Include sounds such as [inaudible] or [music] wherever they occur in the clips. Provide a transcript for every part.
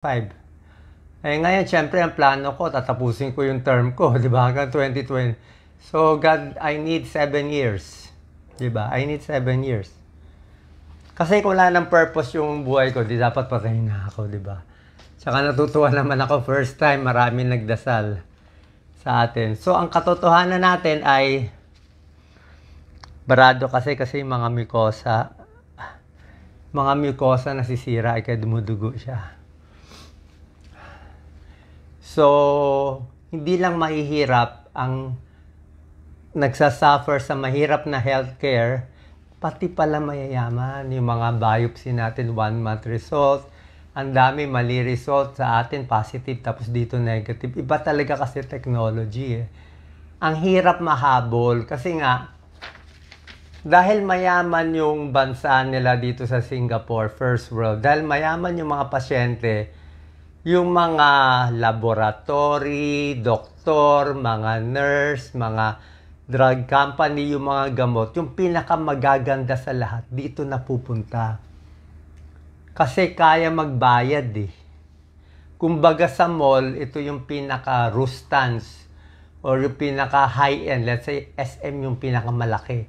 5. Eh ngayon, syempre, ang plano ko, tatapusin ko yung term ko, [laughs] di ba? Hanggang 2020. So, God, I need 7 years. Di ba? I need 7 years. Kasi kung wala ng purpose yung buhay ko, di dapat patay na ako, di ba? Tsaka natutuwa [laughs] naman ako first time, maraming nagdasal sa atin. So, ang katotohanan natin ay barado kasi kasi mga mikosa, mga mikosa nasisira ay kaya dumudugo siya. So, hindi lang mahihirap ang nagsasuffer sa mahirap na healthcare, pati pala mayayaman yung mga biopsy natin, one month result, ang dami mali result sa atin, positive, tapos dito negative. Iba talaga kasi technology eh. Ang hirap mahabol kasi nga, dahil mayaman yung bansa nila dito sa Singapore, first world, dahil mayaman yung mga pasyente, yung mga laboratory, doktor, mga nurse, mga drug company, yung mga gamot, yung pinakamagaganda sa lahat, dito napupunta. Kasi kaya magbayad eh. Kumbaga sa mall, ito yung pinaka rustans or yung pinaka high end. Let's say SM yung pinakamalaki.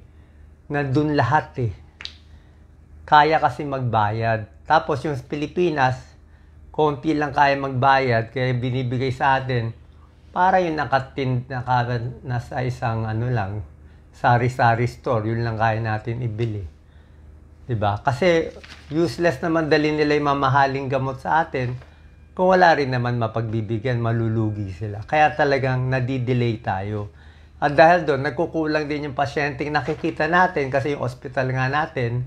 Na Nandun lahat eh. Kaya kasi magbayad. Tapos yung Pilipinas, konti lang kaya magbayad, kaya binibigay sa atin para yung nakatin, naka, nasa isang ano lang, sari-sari store, yun lang kaya natin ibili. di ba Kasi useless naman dali nila yung mamahaling gamot sa atin kung wala rin naman mapagbibigyan, malulugi sila. Kaya talagang nadidelay tayo. At dahil doon, nagkukulang din yung pasyenteng nakikita natin kasi yung ospital nga natin,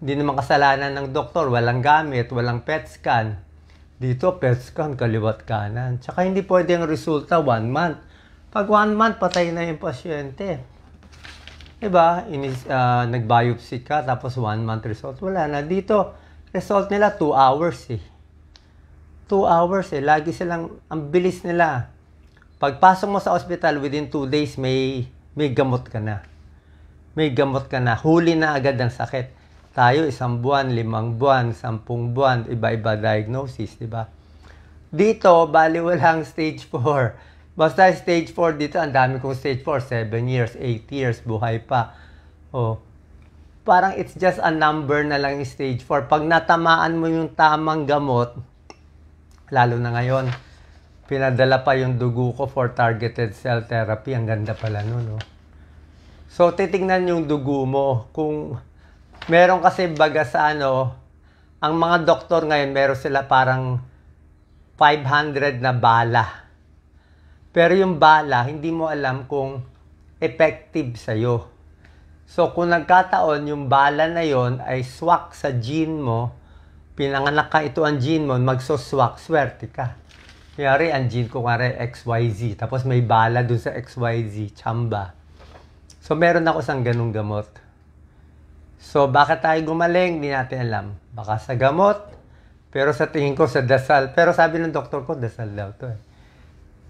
hindi naman kasalanan ng doktor, walang gamit, walang PET scan, dito, pets ka kaliwat kanan. Tsaka hindi pwede ang resulta one month. Pag one month, patay na yung pasyente. Diba? Inis, uh, nag-biopsy ka, tapos one month result. Wala na. Dito, result nila 2 hours eh. 2 hours eh. Lagi silang, ang bilis nila. Pagpasok mo sa hospital, within 2 days, may, may gamot ka na. May gamot ka na. Huli na agad ang sakit tayo isang buwan, limang buwan, sampung buwan, iba-iba diagnosis, di ba? Dito, bali walang stage 4. Basta stage 4 dito, ang dami kong stage 4, 7 years, 8 years, buhay pa. Oh. Parang it's just a number na lang yung stage 4. Pag natamaan mo yung tamang gamot, lalo na ngayon, pinadala pa yung dugo ko for targeted cell therapy. Ang ganda pala nun, no? So, titingnan yung dugo mo kung meron kasi baga sa ano, ang mga doktor ngayon meron sila parang 500 na bala. Pero yung bala, hindi mo alam kung effective sa'yo. So kung nagkataon, yung bala na yon ay swak sa gene mo, pinanganak ka ito ang gene mo, magsoswak, swerte ka. Kanyari, ang gene ko kanyari XYZ, tapos may bala dun sa XYZ, chamba. So meron ako isang ganung gamot. So, bakit tayo gumaling? Hindi natin alam. Baka sa gamot, pero sa tingin ko sa dasal. Pero sabi ng doktor ko, dasal daw to eh.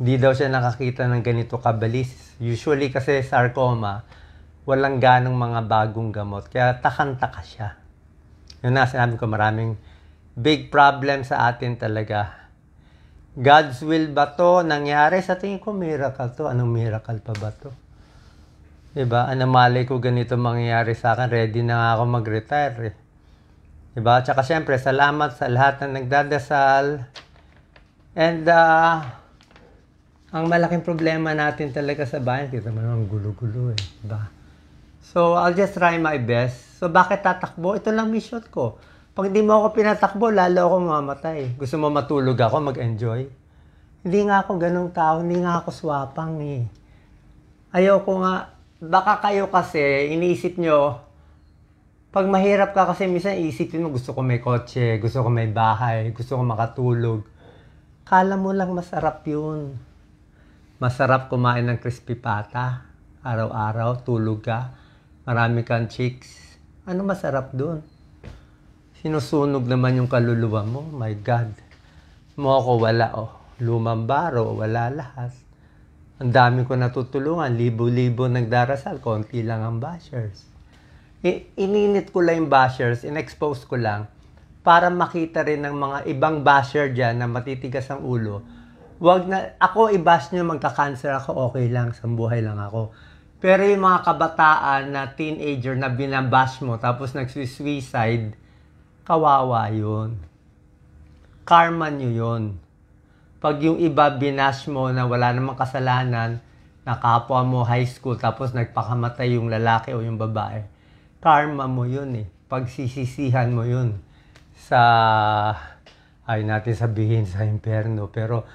Hindi daw siya nakakita ng ganito kabalis. Usually kasi sarcoma, walang ganong mga bagong gamot. Kaya takang-taka siya. Yun na, sinabi ko maraming big problem sa atin talaga. God's will ba to? Nangyari sa tingin ko miracle to. Anong miracle pa ba to? Diba? Anamalay ko ganito mangyayari sa akin. Ready na nga ako mag-retire eh. Diba? Tsaka syempre, salamat sa lahat na nagdadasal. And uh, ang malaking problema natin talaga sa bayan, kita mo naman gulo-gulo eh. Diba? So, I'll just try my best. So, bakit tatakbo? Ito lang mission ko. Pag hindi mo ako pinatakbo, lalo ako mamatay. Gusto mo matulog ako, mag-enjoy? Hindi nga ako ganong tao, hindi nga ako swapang eh. Ayoko nga, baka kayo kasi iniisip nyo, pag mahirap ka kasi minsan iisipin mo, gusto ko may kotse, gusto ko may bahay, gusto ko makatulog. Kala mo lang masarap yun. Masarap kumain ng crispy pata. Araw-araw, tulog ka. Marami kang chicks. Ano masarap dun? Sinusunog naman yung kaluluwa mo. My God. Mo ako wala oh. Lumang baro, wala lahat. Ang dami ko natutulungan, libo-libo nagdarasal, konti lang ang bashers. I- ininit ko lang yung bashers, inexpose ko lang, para makita rin ng mga ibang basher dyan na matitigas ang ulo. Wag na, ako i-bash nyo, magka-cancer ako, okay lang, Sa buhay lang ako. Pero yung mga kabataan na teenager na binabash mo, tapos nag-suicide, kawawa yun. Karma nyo yun pag yung iba binash mo na wala namang kasalanan, na mo high school tapos nagpakamatay yung lalaki o yung babae, karma mo yun eh. Pagsisisihan mo yun sa, ay natin sabihin sa impyerno, pero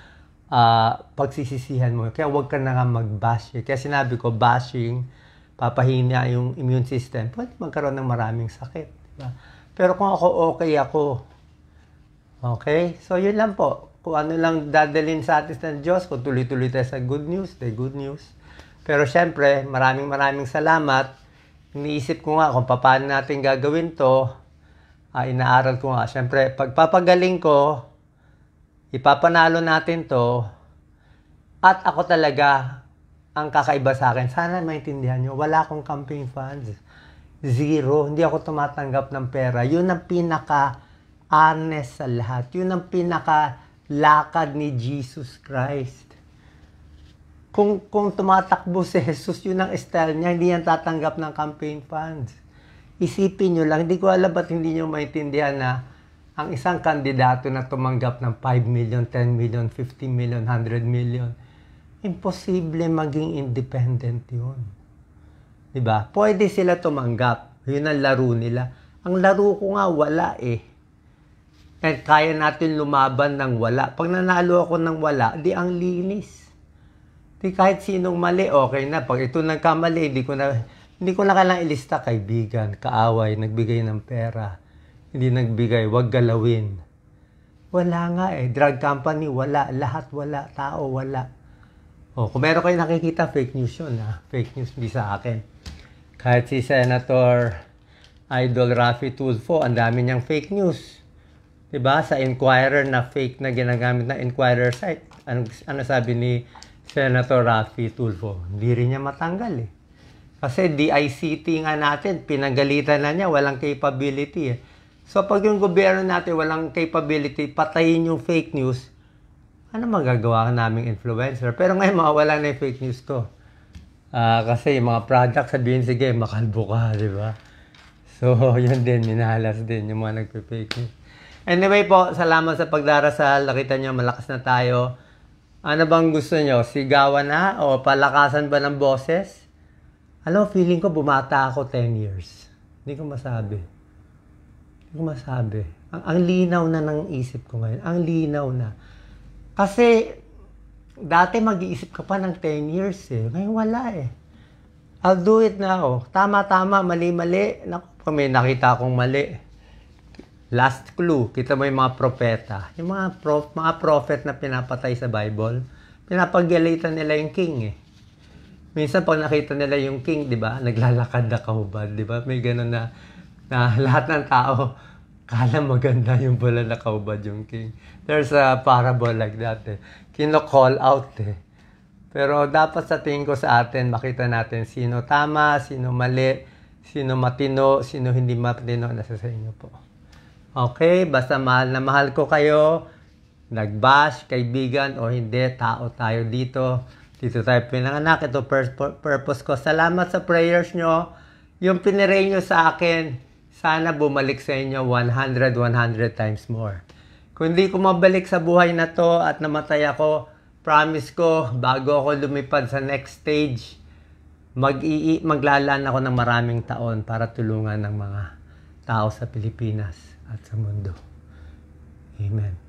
uh, pagsisisihan mo. Kaya wag ka na nga mag-bash. Eh. Kaya sinabi ko, bashing, papahina yung immune system, pwede magkaroon ng maraming sakit. Diba? Pero kung ako okay ako, okay? So yun lang po kung ano lang dadalhin sa atin ng Diyos, kung tuloy-tuloy tayo sa good news, the good news. Pero syempre, maraming maraming salamat. Iniisip ko nga kung paano natin gagawin to. Uh, inaaral ko nga. Syempre, pagpapagaling ko, ipapanalo natin to. At ako talaga, ang kakaiba sa akin, sana maintindihan nyo, wala akong campaign funds. Zero. Hindi ako tumatanggap ng pera. Yun ang pinaka honest sa lahat. Yun ang pinaka lakad ni Jesus Christ. Kung, kung tumatakbo si Jesus, yun ang style niya, hindi yan tatanggap ng campaign funds. Isipin nyo lang, hindi ko alam ba't hindi nyo maintindihan na ang isang kandidato na tumanggap ng 5 million, 10 million, 50 million, 100 million, imposible maging independent yun. ba? Diba? Pwede sila tumanggap. Yun ang laro nila. Ang laro ko nga, wala eh. Kahit kaya natin lumaban ng wala. Pag nanalo ako ng wala, di ang linis. Di kahit sinong mali, okay na. Pag ito nagkamali, hindi ko na, hindi ko na kailangang ilista. Kaibigan, kaaway, nagbigay ng pera. Hindi nagbigay, wag galawin. Wala nga eh. Drug company, wala. Lahat wala. Tao, wala. Oh, kung meron kayo nakikita, fake news yun. Ha? Fake news, hindi sa akin. Kahit si Senator Idol Rafi Tulfo, ang dami niyang fake news. 'Di ba? Sa Inquirer na fake na ginagamit na Inquirer site. Ano, ano sabi ni Senator Rafi Tulfo? Hindi rin niya matanggal eh. Kasi DICT nga natin, pinagalitan na niya, walang capability eh. So pag yung gobyerno natin walang capability, patayin yung fake news, ano magagawa ng naming influencer? Pero ngayon mawala na yung fake news ko. Uh, ah, kasi yung mga product sabihin, sige, makalbo ka, di diba? So, [laughs] yun din, minahalas din yung mga nagpe-fake news. Anyway po, salamat sa pagdarasal. Nakita nyo, malakas na tayo. Ano bang gusto nyo? Sigawan na? O palakasan ba ng boses? Alam, feeling ko bumata ako 10 years. Hindi ko masabi. Hindi ko masabi. Ang, ang linaw na ng isip ko ngayon. Ang linaw na. Kasi, dati mag-iisip ka pa ng 10 years eh. Ngayon wala eh. I'll do it now. Tama-tama, mali-mali. Naku, may nakita akong mali. Last clue, kita mo yung mga propeta. Yung mga, prof, mga prophet na pinapatay sa Bible, pinapagalitan nila yung king eh. Minsan pag nakita nila yung king, di ba, naglalakad na kahubad, di ba? May ganun na, na [laughs] lahat ng tao, kala maganda yung pala na kahubad yung king. There's a parable like that eh. Kino-call out eh. Pero dapat sa tingin ko sa atin, makita natin sino tama, sino mali, sino matino, sino hindi matino, nasa sa inyo po. Okay, basta mahal na mahal ko kayo. Nag-bash, kaibigan o hindi, tao tayo dito. Dito tayo pinanganak. Ito purpose ko. Salamat sa prayers nyo. Yung piniray nyo sa akin, sana bumalik sa inyo 100, 100 times more. Kung hindi ko mabalik sa buhay na to at namatay ako, promise ko, bago ako lumipad sa next stage, mag maglalaan ako ng maraming taon para tulungan ng mga tao sa Pilipinas at sa mundo. Amen.